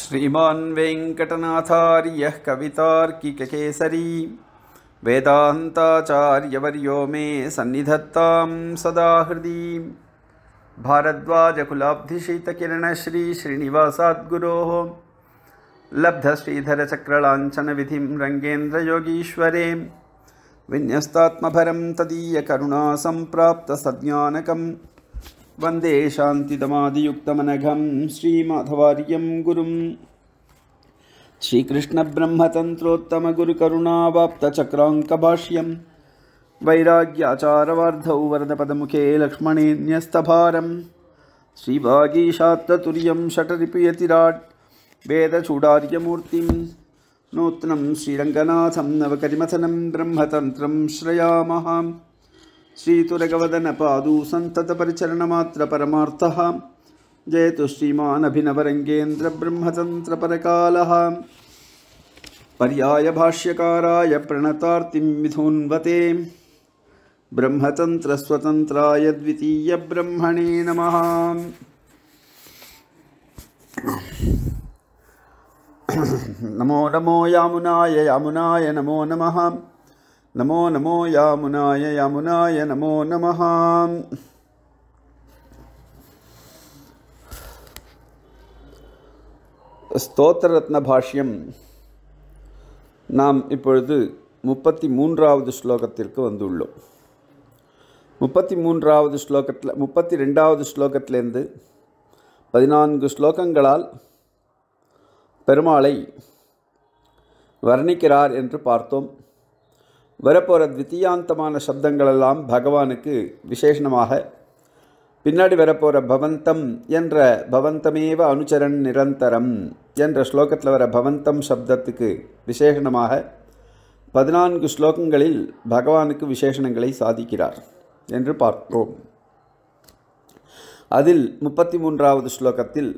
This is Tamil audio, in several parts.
श्रीमान् वेङ्कटनाथार्यः कवितार्किककेसरीं वेदान्ताचार्यवर्यो मे सन्निधत्तां सदा हृदि श्री श्रीनिवासाद्गुरोः लब्धश्रीधरचक्रलाञ्छनविधिं रङ्गेन्द्रयोगीश्वरे विन्यस्तात्मभरं तदीयकरुणासम्प्राप्तसज्ञानकम् वन्दे शान्तिदमादियुक्तमनघं श्रीमाधवार्यं गुरुं श्रीकृष्णब्रह्मतन्त्रोत्तमगुरुकरुणावाप्तचक्राङ्कभाष्यं वैराग्याचारवार्धौ वरदपदमुखे लक्ष्मणे न्यस्तभारं श्रीभागीशाप्ततुर्यं वेदचूडार्यमूर्तिं नूतनं श्रीरङ्गनाथं नवकरिमथनं ब्रह्मतन्त्रं श्रयामः श्रीतुरगवदनपादू जयतु परमार्थः अभिनवरङ्गेन्द्रब्रह्मतन्त्रपरकालः श्रीमानभिनवरङ्गेन्द्रब्रह्मतन्त्रपरकालः पर्यायभाष्यकाराय प्रणतार्तिं विधून्वते ब्रह्मतन्त्रस्वतन्त्राय द्वितीयब्रह्मणे नमो नमो यामुनाय यामुनाय नमो नमः நமோ நமோ யாமுனாய யாமுனாய நமோ நமஹாம் ரத்ன பாஷ்யம் நாம் இப்பொழுது முப்பத்தி மூன்றாவது ஸ்லோகத்திற்கு வந்துள்ளோம் முப்பத்தி மூன்றாவது ஸ்லோகத்தில் முப்பத்தி ரெண்டாவது ஸ்லோகத்திலேருந்து பதினான்கு ஸ்லோகங்களால் பெருமாளை வர்ணிக்கிறார் என்று பார்த்தோம் வரப்போகிற தித்தியாந்தமான சப்தங்களெல்லாம் பகவானுக்கு விசேஷமாக பின்னாடி வரப்போகிற பவந்தம் என்ற பவந்தமேவ அனுச்சரன் நிரந்தரம் என்ற ஸ்லோகத்தில் வர பவந்தம் சப்தத்துக்கு விசேஷமாக பதினான்கு ஸ்லோகங்களில் பகவானுக்கு விசேஷணங்களை சாதிக்கிறார் என்று பார்த்தோம் அதில் முப்பத்தி மூன்றாவது ஸ்லோகத்தில்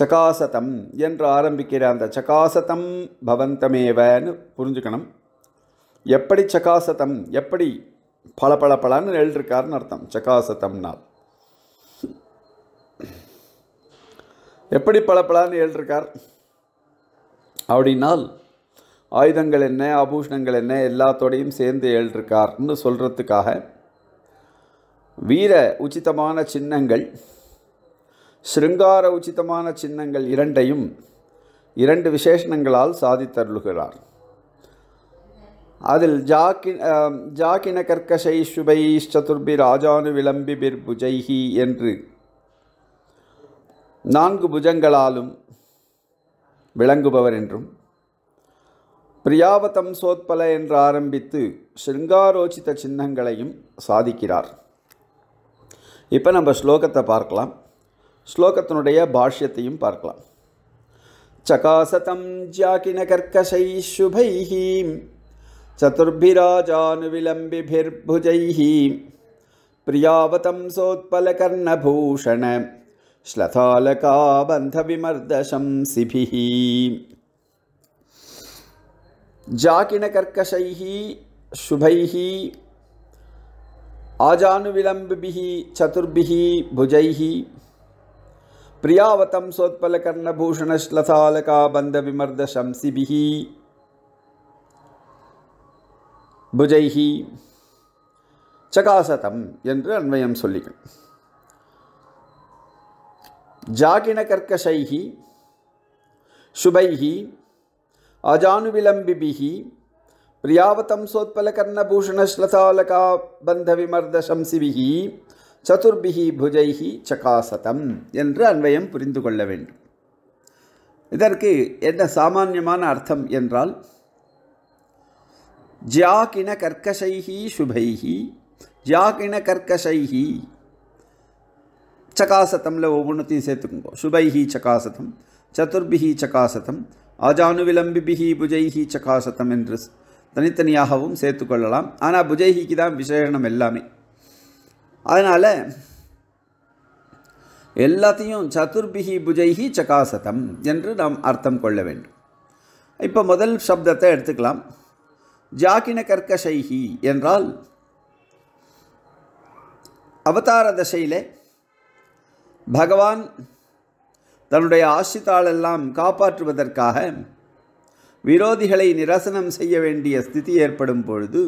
சகாசதம் என்று ஆரம்பிக்கிற அந்த சகாசதம் பவந்தமேவன்னு புரிஞ்சுக்கணும் எப்படி சகாசதம் எப்படி பல பல பலன்னு எழுதிருக்காருன்னு அர்த்தம் சகாசதம்னால் எப்படி பல பலன்னு எழுதியிருக்கார் அப்படின்னால் ஆயுதங்கள் என்ன ஆபூஷணங்கள் என்ன எல்லாத்தோடையும் சேர்ந்து எழுதியிருக்கார்னு சொல்கிறதுக்காக வீர உச்சிதமான சின்னங்கள் ஸ்ருங்கார உச்சிதமான சின்னங்கள் இரண்டையும் இரண்டு விசேஷணங்களால் சாதித்தருளுகிறார் அதில் ஜாக்கி ஜாக்கின கர்க்கஷை சுபை சதுர்பி ராஜானு விளம்பி பிர் புஜைஹி என்று நான்கு புஜங்களாலும் விளங்குபவர் என்றும் பிரியாவதம் சோத்பல என்று ஆரம்பித்து ஸ்ருங்காரோச்சித சின்னங்களையும் சாதிக்கிறார் இப்போ நம்ம ஸ்லோகத்தை பார்க்கலாம் ஸ்லோகத்தினுடைய பாஷ்யத்தையும் பார்க்கலாம் சகாசதம் ஜாக்கின கர்க்கஷை சுபைஹீம் चतुर्भिराजानुविलम्बिभिर्भुजैः प्रियावतंसोत्पलकर्णभूषण श्लथालकाबन्धविमर्दशंसिभिः जाकिणकर्कशैः शुभैः आजानुविलम्बिभिः चतुर्भिः भुजैः प्रियावतंसोत्पलकर्णभूषणश्लथालकाबन्धविमर्दशंसिभिः புஜைஹி சகாசதம் என்று அன்வயம் சொல்லிகள் ஜாகின கர்க்கசைஹி சுபைஹி அஜானுவிலம்பிபிஹி பிரியாவதம் விமர்த சம்சிபிஹி சதுர்பிஹி புஜைஹி சகாசதம் என்று அன்வயம் புரிந்து கொள்ள வேண்டும் இதற்கு என்ன சாமானியமான அர்த்தம் என்றால் ஜியாகிண கர்க்கசைஹி சுபைஹி ஜியாகிண கர்க்கசைஹி சகாசத்தமில் ஒவ்வொன்றத்தையும் சேர்த்துக்கோங்க சுபைஹி சகாசத்தம் சதுர்பிகி சகாசத்தம் அஜானுவிலம்பிபிகி புஜைஹி சகாசத்தம் என்று தனித்தனியாகவும் சேர்த்துக்கொள்ளலாம் ஆனால் புஜைஹிக்கு தான் விசேஷனம் எல்லாமே அதனால் எல்லாத்தையும் சதுர்பிஹி புஜைஹி சகாசதம் என்று நாம் அர்த்தம் கொள்ள வேண்டும் இப்போ முதல் சப்தத்தை எடுத்துக்கலாம் ஜாக்கின கர்க்கசைஹி என்றால் அவதார தசையில் பகவான் தன்னுடைய ஆசித்தாளெல்லாம் காப்பாற்றுவதற்காக விரோதிகளை நிரசனம் செய்ய வேண்டிய ஸ்திதி ஏற்படும் பொழுது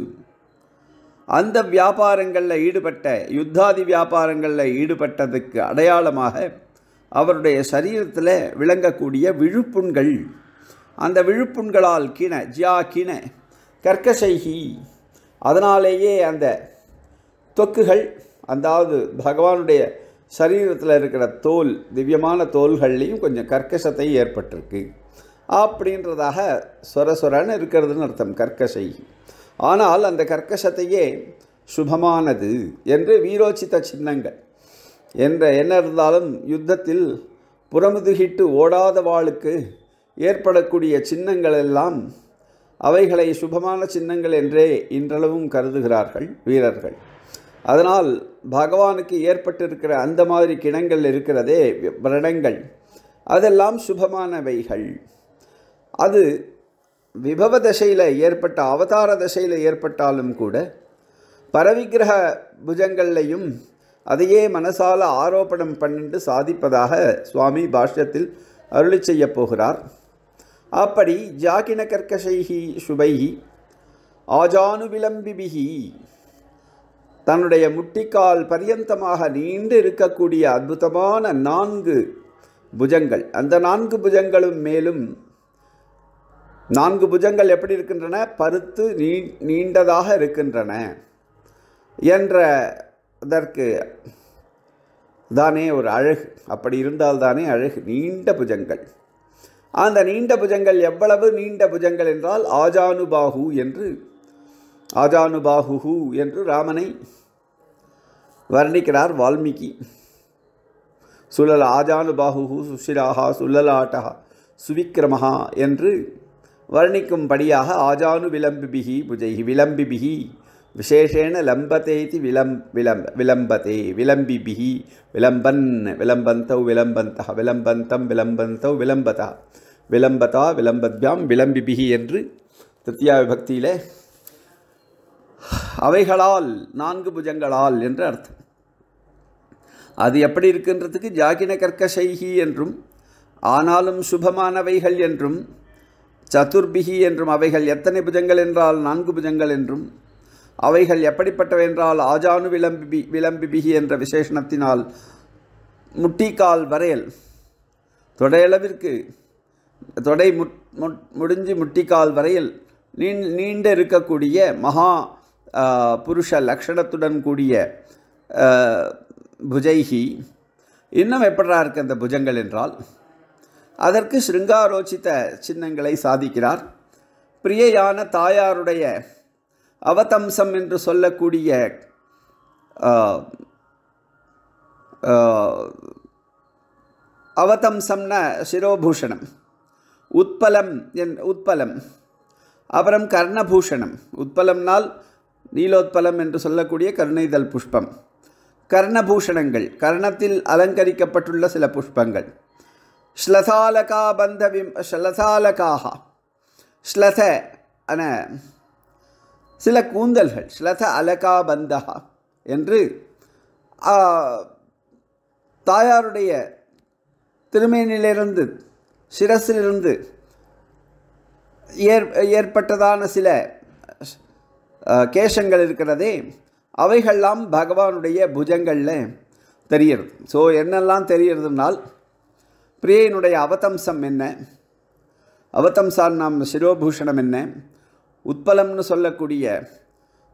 அந்த வியாபாரங்களில் ஈடுபட்ட யுத்தாதி வியாபாரங்களில் ஈடுபட்டதுக்கு அடையாளமாக அவருடைய சரீரத்தில் விளங்கக்கூடிய விழுப்புண்கள் அந்த விழுப்புண்களால் கிண ஜியா கிண கற்க அதனாலேயே அந்த தொக்குகள் அதாவது பகவானுடைய சரீரத்தில் இருக்கிற தோல் திவ்யமான தோல்கள்லேயும் கொஞ்சம் கர்க்கசத்தை ஏற்பட்டிருக்கு அப்படின்றதாக சொர சொரன்னு இருக்கிறதுன்னு அர்த்தம் கர்க்கசை ஆனால் அந்த கர்க்கசத்தையே சுபமானது என்று வீரோச்சித்த சின்னங்கள் என்ற என்ன இருந்தாலும் யுத்தத்தில் புறமுதுகிட்டு ஓடாத வாளுக்கு ஏற்படக்கூடிய சின்னங்கள் எல்லாம் அவைகளை சுபமான சின்னங்கள் என்றே இன்றளவும் கருதுகிறார்கள் வீரர்கள் அதனால் பகவானுக்கு ஏற்பட்டிருக்கிற அந்த மாதிரி கிணங்கள் இருக்கிறதே விரணங்கள் அதெல்லாம் சுபமானவைகள் அது விபவ தசையில் ஏற்பட்ட அவதார தசையில் ஏற்பட்டாலும் கூட பரவிகிரக புஜங்கள்லையும் அதையே மனசால ஆரோப்பணம் பண்ணிட்டு சாதிப்பதாக சுவாமி பாஷ்யத்தில் அருளி செய்யப் போகிறார் அப்படி ஜாகின கர்க்கசைஹி சுபைஹி ஆஜானு விளம்பிபிகி தன்னுடைய முட்டிக்கால் பரியந்தமாக நீண்டு இருக்கக்கூடிய அற்புதமான நான்கு புஜங்கள் அந்த நான்கு புஜங்களும் மேலும் நான்கு புஜங்கள் எப்படி இருக்கின்றன பருத்து நீ நீண்டதாக இருக்கின்றன என்ற அதற்கு தானே ஒரு அழகு அப்படி இருந்தால்தானே அழகு நீண்ட புஜங்கள் அந்த நீண்ட புஜங்கள் எவ்வளவு நீண்ட புஜங்கள் என்றால் ஆஜானுபாகு என்று ஆஜானுபாகு என்று ராமனை வர்ணிக்கிறார் வால்மீகி சுழல் ஆஜானுபாகு சுஷிராகா சுழலாட்டகா சுவிக்கிரமஹா என்று வர்ணிக்கும்படியாக ஆஜானு விளம்பிபிகி புஜைகி விளம்பிபிகி விசேஷேன லம்பதேதி விளம் விளம்ப விளம்பதே விளம்பிபிகி விளம்பன் விளம்பந்தௌ விளம்பந்தா விளம்பந்தம் விளம்பந்தௌ விளம்பதா விளம்பதா விளம்பத்யாம் விளம்பிபிகி என்று திருத்தியா விபக்தியில் அவைகளால் நான்கு புஜங்களால் என்று அர்த்தம் அது எப்படி இருக்குன்றதுக்கு ஜாகின செய்கி என்றும் ஆனாலும் சுபமானவைகள் என்றும் சதுர்பிகி என்றும் அவைகள் எத்தனை புஜங்கள் என்றால் நான்கு புஜங்கள் என்றும் அவைகள் எப்படிப்பட்டவை என்றால் ஆஜானு விளம்பி விளம்பிபிகி என்ற விசேஷணத்தினால் முட்டிக்கால் வரையல் தொடையளவிற்கு தொடை முட் முட் முடிஞ்சு முட்டிக்கால் வரையில் நீ நீண்ட இருக்கக்கூடிய மகா புருஷ லக்ஷணத்துடன் கூடிய புஜைகி இன்னும் எப்படா இருக்கு அந்த புஜங்கள் என்றால் அதற்கு ஸ்ருங்காரோச்சித்த சின்னங்களை சாதிக்கிறார் பிரியையான தாயாருடைய அவதம்சம் என்று சொல்லக்கூடிய அவதம்சம்ன சிரோபூஷணம் உத்பலம் என் உத்பலம் அப்புறம் கர்ணபூஷணம் உத்பலம்னால் நீலோத்பலம் என்று சொல்லக்கூடிய கருணைதல் புஷ்பம் கர்ணபூஷணங்கள் கர்ணத்தில் அலங்கரிக்கப்பட்டுள்ள சில புஷ்பங்கள் ஸ்லசாலகா பந்த விம் ஸ்லசாலகாக ஸ்லச அன சில கூந்தல்கள் ஸ்லச அலகா பந்தகா என்று தாயாருடைய திருமையிலிருந்து சிரசிலிருந்து ஏற் ஏற்பட்டதான சில கேஷங்கள் இருக்கிறதே அவைகள்லாம் பகவானுடைய புஜங்களில் தெரிகிறது ஸோ என்னெல்லாம் தெரிகிறதுனால் பிரியனுடைய அவதம்சம் என்ன அவதம்சான் நாம் சிரோபூஷணம் என்ன உட்பலம்னு சொல்லக்கூடிய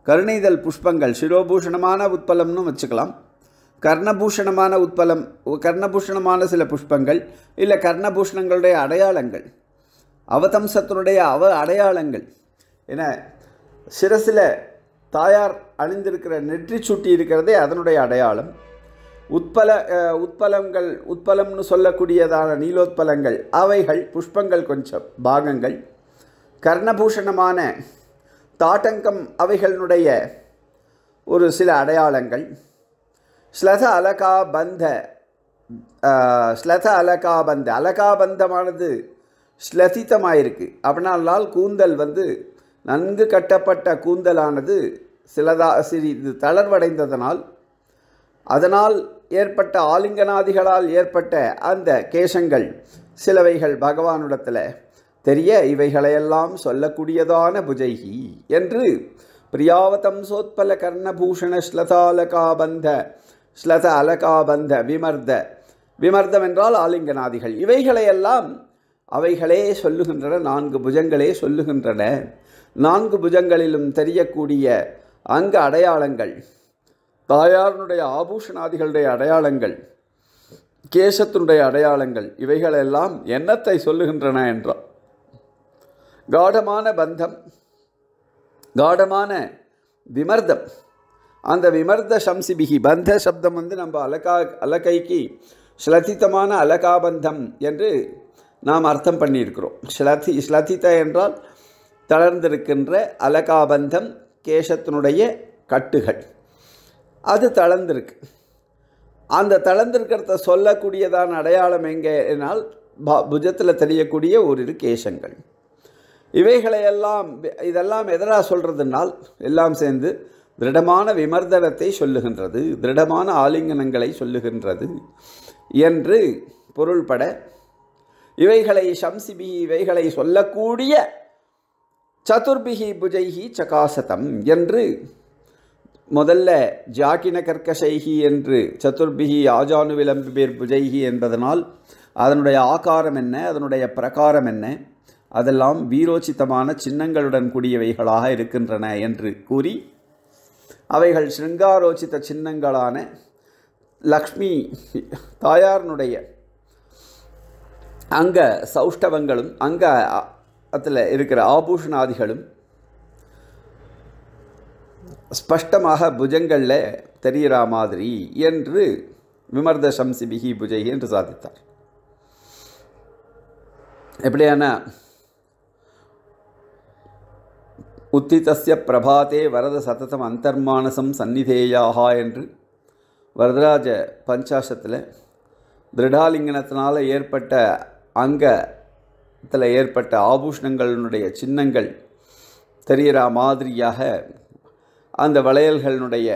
கருணைதல் புஷ்பங்கள் சிரோபூஷணமான உட்பலம்னு வச்சுக்கலாம் கர்ணபூஷணமான உத்பலம் கர்ணபூஷணமான சில புஷ்பங்கள் இல்லை கர்ணபூஷணங்களுடைய அடையாளங்கள் அவதம்சத்தினுடைய அவ அடையாளங்கள் என சிரசில் தாயார் அணிந்திருக்கிற நெற்றி சுட்டி இருக்கிறதே அதனுடைய அடையாளம் உட்பல உட்பலங்கள் உட்பலம்னு சொல்லக்கூடியதான நீலோத்பலங்கள் அவைகள் புஷ்பங்கள் கொஞ்சம் பாகங்கள் கர்ணபூஷணமான தாட்டங்கம் அவைகளினுடைய ஒரு சில அடையாளங்கள் ஸ்லத அலகாபந்த ஸ்லத அலகாபந்த அலகாபந்தமானது ஸ்லசித்தமாயிருக்கு அப்படின்னால் கூந்தல் வந்து நன்கு கட்டப்பட்ட கூந்தலானது சிலதா சிறிது தளர்வடைந்ததனால் அதனால் ஏற்பட்ட ஆலிங்கனாதிகளால் ஏற்பட்ட அந்த கேசங்கள் சிலவைகள் பகவானுடத்தில் தெரிய இவைகளையெல்லாம் சொல்லக்கூடியதான புஜைகி என்று பிரியாவதம் சோத்பல கர்ணபூஷண ஸ்லதாலகாபந்த ஸ்லத அலகாபந்த விமர்த விமர்தம் என்றால் ஆலிங்கநாதிகள் இவைகளையெல்லாம் அவைகளே சொல்லுகின்றன நான்கு புஜங்களே சொல்லுகின்றன நான்கு புஜங்களிலும் தெரியக்கூடிய அங்கு அடையாளங்கள் தாயாருடைய ஆபூஷணாதிகளுடைய அடையாளங்கள் கேசத்தினுடைய அடையாளங்கள் இவைகளெல்லாம் எண்ணத்தை சொல்லுகின்றன என்றால் காடமான பந்தம் காடமான விமர்தம் அந்த விமர்த சம்சிபிகி பந்த சப்தம் வந்து நம்ம அலகா அலகைக்கு ஸ்லதித்தமான அலகாபந்தம் என்று நாம் அர்த்தம் பண்ணியிருக்கிறோம் ஸ்லதி ஸ்லதித்த என்றால் தளர்ந்திருக்கின்ற அலகாபந்தம் கேசத்தினுடைய கட்டுகள் அது தளர்ந்திருக்கு அந்த தளர்ந்திருக்கிறத சொல்லக்கூடியதான அடையாளம் எங்கேனால் புஜத்தில் தெரியக்கூடிய ஒரு கேசங்கள் இவைகளையெல்லாம் இதெல்லாம் எதனா சொல்கிறதுனால் எல்லாம் சேர்ந்து திருடமான விமர்தனத்தை சொல்லுகின்றது திருடமான ஆலிங்கனங்களை சொல்லுகின்றது என்று பொருள்பட இவைகளை சம்சிபிகி இவைகளை சொல்லக்கூடிய சதுர்பிகி புஜைகி சகாசதம் என்று முதல்ல ஜாக்கின கற்கசைகி என்று சதுர்பிகி ஆஜானு விளம்பு பேர் புஜைகி என்பதனால் அதனுடைய ஆகாரம் என்ன அதனுடைய பிரகாரம் என்ன அதெல்லாம் வீரோச்சித்தமான சின்னங்களுடன் கூடியவைகளாக இருக்கின்றன என்று கூறி அவைகள் சிருங்காரோச்சித்த சின்னங்களான லக்ஷ்மி தாயாரனுடைய அங்க சௌஷ்டவங்களும் அங்க அதில் இருக்கிற ஆபூஷணாதிகளும் ஸ்பஷ்டமாக புஜங்களில் தெரிகிற மாதிரி என்று விமர்த சம்சிபிகி புஜை என்று சாதித்தார் எப்படியான உத்தித்தஸ்ய பிரபாதே வரத சததம் அந்தர்மானசம் சந்நிதேயாகா என்று வரதராஜ பஞ்சாசத்தில் திருடாலிங்கனத்தினால் ஏற்பட்ட அங்கத்தில் ஏற்பட்ட ஆபூஷணங்களினுடைய சின்னங்கள் தெரிகிற மாதிரியாக அந்த வளையல்களினுடைய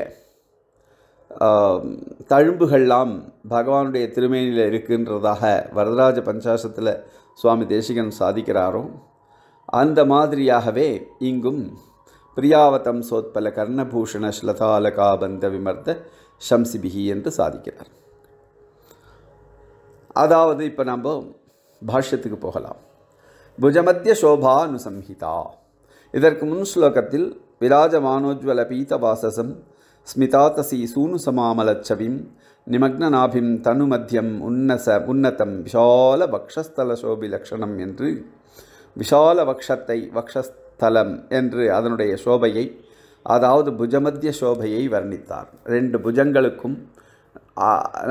தழும்புகள்லாம் பகவானுடைய திருமேனியில் இருக்கின்றதாக வரதராஜ பஞ்சாசத்தில் சுவாமி தேசிகன் சாதிக்கிறாரோ அந்த மாதிரியாகவே இங்கும் பிரியாவதம் சோத்பல கர்ணபூஷண ஸ்லதாலகாபந்த விமர்த்த ஷம்சிபிகி என்று சாதிக்கிறார் அதாவது இப்போ நம்ம பாஷ்யத்துக்கு போகலாம் புஜமத்திய சோபா அனுசம்ஹிதா இதற்கு முன் ஸ்லோகத்தில் விராஜ விராஜமானோஜ்வல பீதவாசசம் ஸ்மிதாதசி சூனு சமாமலச்சவிம் நிமக்னநாபிம் மத்தியம் உன்னச உன்னதம் விஷால பக்ஷஸ்தல சோபி லக்ஷணம் என்று விஷால வக்ஷத்தை வக்ஷஸ்தலம் என்று அதனுடைய சோபையை அதாவது புஜமத்திய சோபையை வர்ணித்தார் ரெண்டு புஜங்களுக்கும்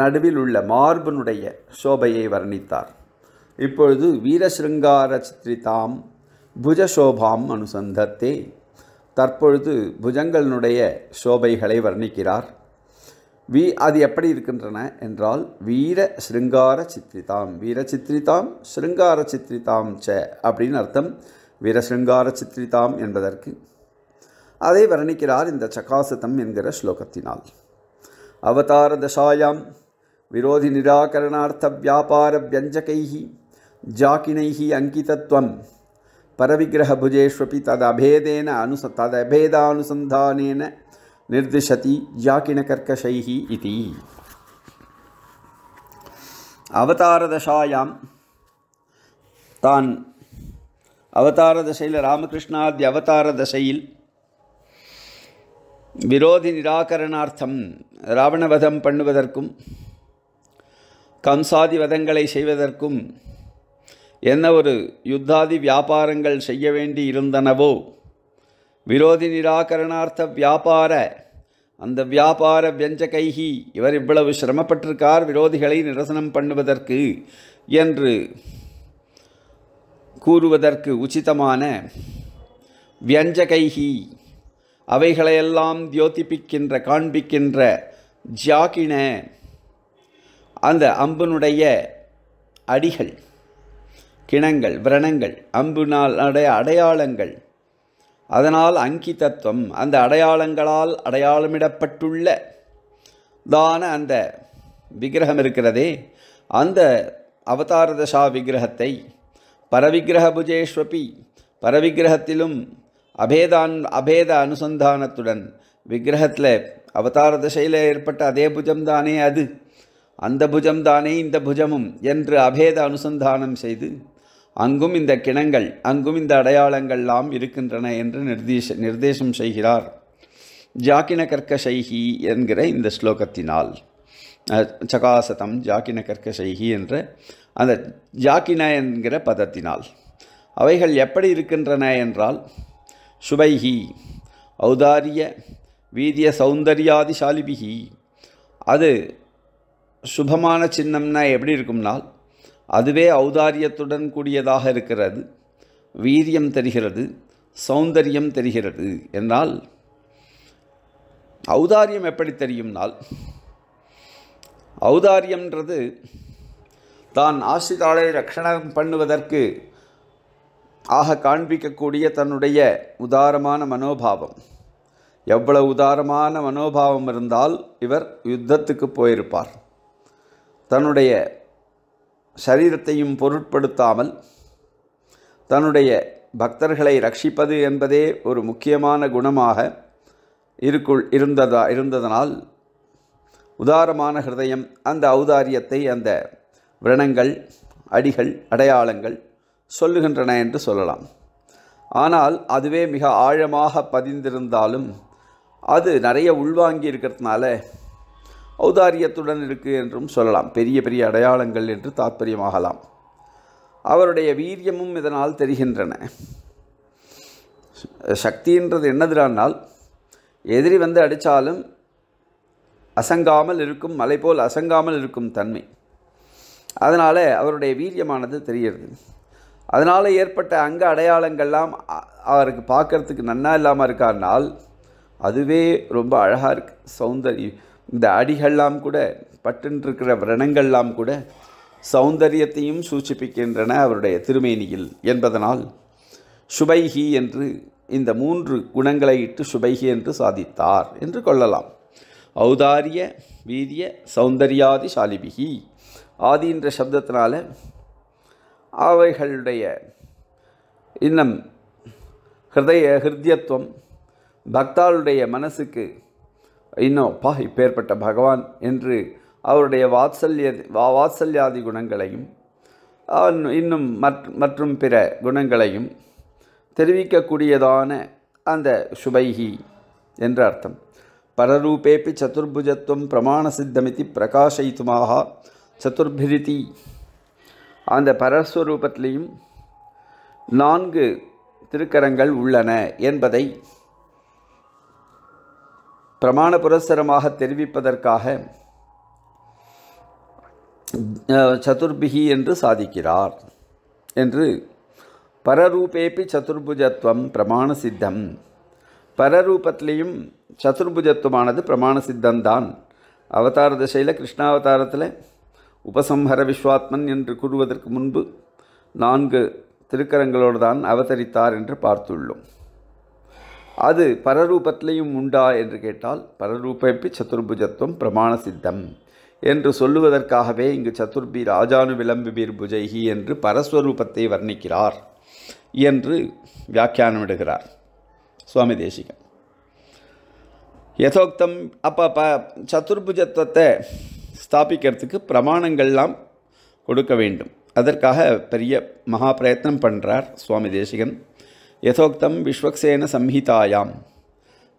நடுவில் உள்ள மார்பனுடைய சோபையை வர்ணித்தார் இப்பொழுது வீரசிருங்கார சித்திரிதாம் புஜசோபாம் அனுசந்தத்தே தற்பொழுது புஜங்களினுடைய சோபைகளை வர்ணிக்கிறார் வீ அது எப்படி இருக்கின்றன என்றால் வீர ஸ்ருங்கார சித்திரிதாம் வீர சித்திரிதாம் ஸ்ருங்கார சித்திரிதாம் ச அப்படின்னு அர்த்தம் வீரசிருங்கார சித்திரிதாம் என்பதற்கு அதை வர்ணிக்கிறார் இந்த சகாசதம் என்கிற ஸ்லோகத்தினால் அவதார தசாயாம் விரோதி நிராகரணார்த்த வியாபார வியஞ்சகைஹி ஜாக்கிணைஹி அங்கிதத்துவம் பரவிக்கிரகபுஜேஷ்வபி ததபேதேன அனுச ததபேதானுசந்தானேன निर्दिशति जाकिणकर्कशैः इति அவதாரதசாயாம் தான் அவதார தசையில் ராமகிருஷ்ணாதி அவதார தசையில் விரோதி நிராகரணார்த்தம் ராவணவதம் பண்ணுவதற்கும் கம்சாதி வதங்களை செய்வதற்கும் என்ன ஒரு யுத்தாதி வியாபாரங்கள் செய்ய வேண்டி இருந்தனவோ விரோதி நிராகரணார்த்த வியாபார அந்த வியாபார வியஞ்சகைகி இவர் இவ்வளவு சிரமப்பட்டிருக்கார் விரோதிகளை நிரசனம் பண்ணுவதற்கு என்று கூறுவதற்கு உச்சிதமான வியஞ்சகைகி அவைகளையெல்லாம் தியோதிப்பிக்கின்ற காண்பிக்கின்ற ஜாக்கின அந்த அம்புனுடைய அடிகள் கிணங்கள் விரணங்கள் அம்புனால் அடைய அடையாளங்கள் அதனால் அங்கிதத்துவம் அந்த அடையாளங்களால் அடையாளமிடப்பட்டுள்ள தான அந்த விக்கிரகம் இருக்கிறதே அந்த தசா விக்கிரகத்தை பரவிக்கிரக புஜேஸ்வபி பரவிக்கிரகத்திலும் அபேதான் அபேத அனுசந்தானத்துடன் விக்கிரகத்தில் அவதார தசையில் ஏற்பட்ட அதே புஜம்தானே அது அந்த புஜம்தானே இந்த புஜமும் என்று அபேத அனுசந்தானம் செய்து அங்கும் இந்த கிணங்கள் அங்கும் இந்த அடையாளங்கள்லாம் இருக்கின்றன என்று நிர்தேச நிர்தேசம் செய்கிறார் ஜாக்கின கற்க சைஹி என்கிற இந்த ஸ்லோகத்தினால் சகாசதம் ஜாக்கின கற்க சைஹி என்ற அந்த ஜாக்கின என்கிற பதத்தினால் அவைகள் எப்படி இருக்கின்றன என்றால் சுபைஹி ஔதாரிய வீதிய சௌந்தர்யாதி அது சுபமான சின்னம்னா எப்படி இருக்கும்னால் அதுவே ஔதாரியத்துடன் கூடியதாக இருக்கிறது வீரியம் தெரிகிறது சௌந்தரியம் தெரிகிறது என்றால் ஔதாரியம் எப்படி தெரியும்னால் ஔதாரியம்ன்றது தான் ஆசிரியாளை ரக்ஷணம் பண்ணுவதற்கு ஆக காண்பிக்கக்கூடிய தன்னுடைய உதாரமான மனோபாவம் எவ்வளவு உதாரமான மனோபாவம் இருந்தால் இவர் யுத்தத்துக்கு போயிருப்பார் தன்னுடைய சரீரத்தையும் பொருட்படுத்தாமல் தன்னுடைய பக்தர்களை ரட்சிப்பது என்பதே ஒரு முக்கியமான குணமாக இருக்குள் இருந்ததா இருந்ததனால் உதாரமான ஹிருதயம் அந்த ஔதாரியத்தை அந்த விரணங்கள் அடிகள் அடையாளங்கள் சொல்லுகின்றன என்று சொல்லலாம் ஆனால் அதுவே மிக ஆழமாக பதிந்திருந்தாலும் அது நிறைய உள்வாங்கி இருக்கிறதுனால ஔதாரியத்துடன் இருக்கு என்றும் சொல்லலாம் பெரிய பெரிய அடையாளங்கள் என்று தாத்பரியமாகலாம் அவருடைய வீரியமும் இதனால் தெரிகின்றன சக்தின்றது என்னதுடானால் எதிரி வந்து அடித்தாலும் அசங்காமல் இருக்கும் மலை போல் அசங்காமல் இருக்கும் தன்மை அதனால் அவருடைய வீரியமானது தெரிகிறது அதனால் ஏற்பட்ட அங்க அடையாளங்கள்லாம் அவருக்கு பார்க்குறதுக்கு நன்னா இல்லாமல் இருக்கார்னால் அதுவே ரொம்ப அழகாக இருக்குது சௌந்தர்யம் இந்த அடிகள்லாம் கூட பட்டுன்றிருக்கிற விரணங்கள்லாம் கூட சௌந்தரியத்தையும் சூச்சிப்பிக்கின்றன அவருடைய திருமேனியில் என்பதனால் சுபைகி என்று இந்த மூன்று குணங்களை இட்டு சுபைகி என்று சாதித்தார் என்று கொள்ளலாம் ஔதாரிய வீரிய சௌந்தர்யாதி சாலிபிகி என்ற சப்தத்தினால அவைகளுடைய இன்னும் ஹிருதய ஹிருத்தியத்துவம் பக்தாளுடைய மனசுக்கு இன்னும் பா இப்பேற்பட்ட பகவான் என்று அவருடைய வாத்சல்ய வாத்சல்யாதி குணங்களையும் அவன் இன்னும் மற்றும் பிற குணங்களையும் தெரிவிக்கக்கூடியதான அந்த சுபைகி என்ற அர்த்தம் பரரூபேபி சதுர்புஜத்துவம் பிரமாண சித்தமிதி பிரகாஷித்துமாக சதுர்பிரிதி அந்த பரஸ்வரூபத்திலையும் நான்கு திருக்கரங்கள் உள்ளன என்பதை பிரமாண புரஸ்தரமாக தெரிவிப்பதற்காக சதுர்பிகி என்று சாதிக்கிறார் என்று பரரூபேபி சதுர்புஜத்துவம் பிரமாண சித்தம் பரரூபத்திலையும் சதுர்புஜத்துவமானது பிரமாண சித்தம்தான் அவதார திசையில் கிருஷ்ணாவதாரத்தில் உபசம்ஹர விஸ்வாத்மன் என்று கூறுவதற்கு முன்பு நான்கு திருக்கரங்களோடு தான் அவதரித்தார் என்று பார்த்துள்ளோம் அது பரரூபத்திலையும் உண்டா என்று கேட்டால் பரரூபி சதுர்புஜத்துவம் பிரமாண சித்தம் என்று சொல்லுவதற்காகவே இங்கு சதுர்பி ராஜானு விளம்புபீர் புஜைகி என்று பரஸ்வரூபத்தை வர்ணிக்கிறார் என்று வியாக்கியானமிடுகிறார் சுவாமி தேசிகன் யதோக்தம் அப்போ ப சதுர்புஜத்துவத்தை ஸ்தாபிக்கிறதுக்கு பிரமாணங்கள்லாம் கொடுக்க வேண்டும் அதற்காக பெரிய மகா பிரயத்னம் பண்ணுறார் சுவாமி தேசிகன் यथोक्तं संहितायां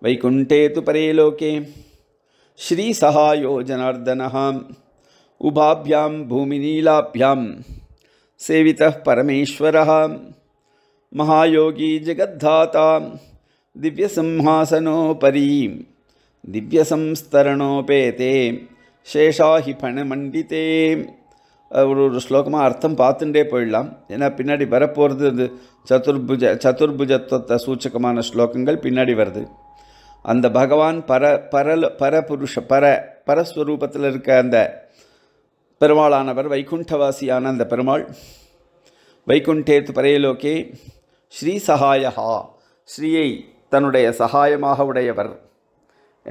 वैकुण्ठे तु परे लोके श्रीसहायोजनार्दनः उभाभ्यां भूमिनीलाभ्यां सेवितः परमेश्वरः महायोगी जगद्धाता दिव्यसिंहासनोपरि दिव्यसंस्तरणोपेते शेषाहिफणमण्डिते ஒரு ஒரு ஸ்லோகமாக அர்த்தம் பார்த்துட்டே போயிடலாம் ஏன்னா பின்னாடி வரப்போகிறது அது சதுர்புஜ சதுர்புஜத்துவத்தை சூச்சகமான ஸ்லோகங்கள் பின்னாடி வருது அந்த பகவான் பர பரல பரபுருஷ பர பரஸ்வரூபத்தில் இருக்க அந்த பெருமாளானவர் வைகுண்டவாசியான அந்த பெருமாள் வைகுண்டேத்து பரையலோக்கே ஸ்ரீ சகாயகா ஸ்ரீயை தன்னுடைய சகாயமாக உடையவர்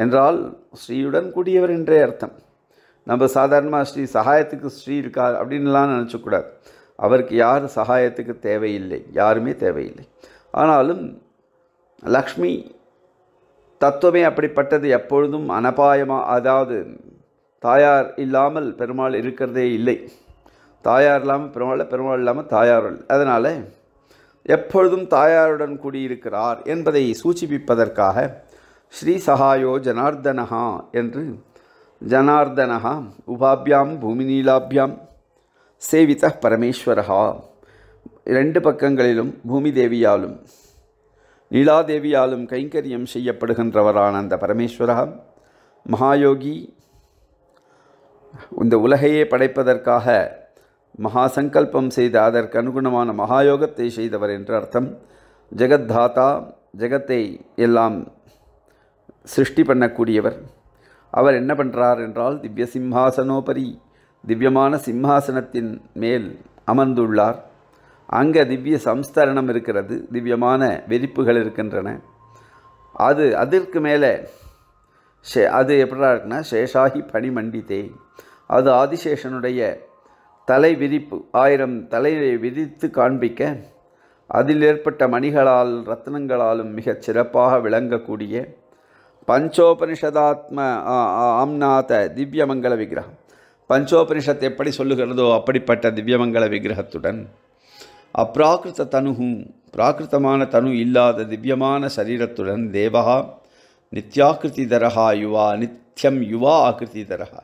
என்றால் ஸ்ரீயுடன் கூடியவர் என்றே அர்த்தம் நம்ம சாதாரணமாக ஸ்ரீ சகாயத்துக்கு ஸ்ரீ இருக்கா அப்படின்லாம் நினச்சக்கூடாது அவருக்கு யார் சகாயத்துக்கு தேவையில்லை யாருமே தேவையில்லை ஆனாலும் லக்ஷ்மி தத்துவமே அப்படிப்பட்டது எப்பொழுதும் அனபாயமாக அதாவது தாயார் இல்லாமல் பெருமாள் இருக்கிறதே இல்லை தாயார் இல்லாமல் பெருமாள் பெருமாள் இல்லாமல் தாயார் அதனால் எப்பொழுதும் தாயாருடன் கூடியிருக்கிறார் என்பதை சூச்சிப்பிப்பதற்காக ஸ்ரீ சகாயோ ஜனார்தனஹா என்று ஜனார்தனா உபாபியாம் பூமிநீலாபியாம் சேவித பரமேஸ்வரஹா ரெண்டு பக்கங்களிலும் பூமி தேவியாலும் நீலாதேவியாலும் கைங்கரியம் செய்யப்படுகின்றவரான அந்த பரமேஸ்வரா மகாயோகி இந்த உலகையே படைப்பதற்காக மகா சங்கல்பம் செய்த அதற்கு அனுகுணமான மகாயோகத்தை செய்தவர் என்று அர்த்தம் ஜெகத்தாத்தா ஜெகத்தை எல்லாம் சிருஷ்டி பண்ணக்கூடியவர் அவர் என்ன பண்ணுறார் என்றால் திவ்ய சிம்ஹாசனோபரி திவ்யமான சிம்ஹாசனத்தின் மேல் அமர்ந்துள்ளார் அங்கே திவ்ய சம்ஸ்தரணம் இருக்கிறது திவ்யமான வெறிப்புகள் இருக்கின்றன அது அதற்கு மேலே ஷே அது எப்படா இருக்குன்னா சேஷாகி மண்டித்தே அது ஆதிசேஷனுடைய தலை விரிப்பு ஆயிரம் தலையை விரித்து காண்பிக்க அதில் ஏற்பட்ட மணிகளால் ரத்னங்களாலும் மிகச் சிறப்பாக விளங்கக்கூடிய பஞ்சோபனிஷதாத்ம ஆம்நாத மங்கள விக்கிரகம் பஞ்சோபனிஷத் எப்படி சொல்லுகிறதோ அப்படிப்பட்ட மங்கள விக்கிரகத்துடன் அப்ராகிருத்த தனுகும் பிராகிருத்தமான தனு இல்லாத திவ்யமான சரீரத்துடன் தேவகா நித்யாக்கிருதி தரஹா யுவா நித்யம் யுவா ஆகிருதி தரஹா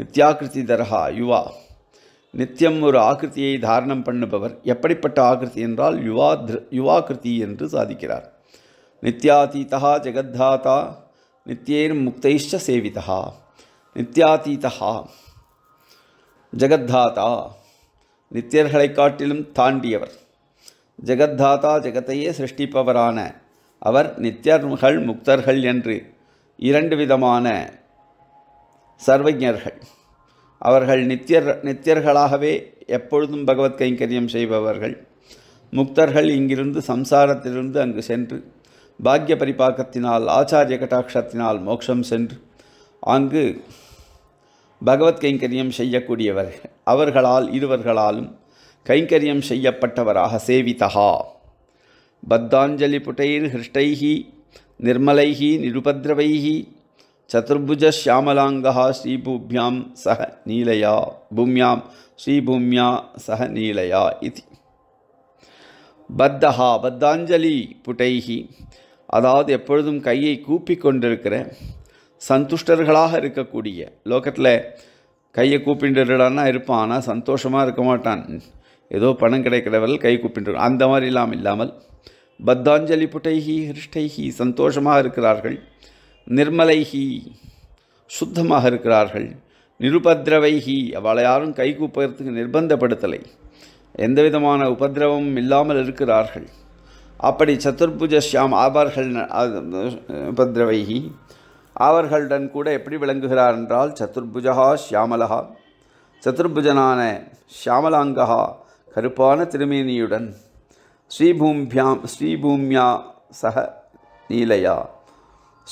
நித்யாக்கிருதி தரஹா யுவா நித்தியம் ஒரு ஆக்கிருத்தியை தாரணம் பண்ணுபவர் எப்படிப்பட்ட ஆகிருதி என்றால் யுவா திரு யுவாக்கிருதி என்று சாதிக்கிறார் நித்யாதீதா ஜெகத்தாத்தா நித்தியேர்முக்தைஷ்ட சேவிதா நித்யாதீதா ஜெகத்தாதா நித்தியர்களை காட்டிலும் தாண்டியவர் ஜெகத்தாதா ஜெகத்தையே சிருஷ்டிப்பவரான அவர் நித்யர்கள் முக்தர்கள் என்று இரண்டு விதமான சர்வஜர்கள் அவர்கள் நித்தியர் நித்தியர்களாகவே எப்பொழுதும் பகவத் கைங்கரியம் செய்பவர்கள் முக்தர்கள் இங்கிருந்து சம்சாரத்திலிருந்து அங்கு சென்று பாக்ய பரிபாக்கத்தினால் ஆச்சாரிய கட்டாட்சத்தினால் மோட்சம் சென்று அங்கு பகவத் கைங்கரியம் செய்யக்கூடியவர்கள் அவர்களால் இருவர்களாலும் கைங்கரியம் செய்யப்பட்டவராக சேவிதகா பத்தாஞ்சலி புட்டைர் ஹிருஷ்டைஹி நிர்மலைஹி நிருபத்ரவைஹி சதுர்புஜ ஷியாமலாங்கா ஸ்ரீபூமியாம் சக நீலையா பூமியாம் ஸ்ரீபூமியா சக நீலையா இது பத்தஹா பத்தாஞ்சலி புட்டைஹி அதாவது எப்பொழுதும் கையை கூப்பி கொண்டிருக்கிற சந்துஷ்டர்களாக இருக்கக்கூடிய லோகத்தில் கையை கூப்பிண்டுடான்னா இருப்பான் ஆனால் சந்தோஷமாக இருக்க மாட்டான் ஏதோ பணம் கிடைக்கிறவர்கள் கை கூப்பிட்டு அந்த மாதிரிலாம் இல்லாமல் பத்தாஞ்சலி புட்டைகி ஹிருஷ்டைகி சந்தோஷமாக இருக்கிறார்கள் நிர்மலைகி சுத்தமாக இருக்கிறார்கள் நிருபத்ரவைகி அவளை யாரும் கை கூப்பதற்கு நிர்பந்தப்படுத்தலை எந்த விதமான உபதிரவமும் இல்லாமல் இருக்கிறார்கள் அப்படி சத்துர்புஜ சத்துர்புஜஸ்யாம் ஆபார்கள் உபதிரவைகி அவர்களுடன் கூட எப்படி விளங்குகிறார் என்றால் சத்துர்புஜா ஷியாமலா சத்துர்புஜனான ஷியாமலாங்கா கருப்பான திருமேனியுடன் ஸ்ரீபூம்பியாம் ஸ்ரீபூமியா சக நீலையா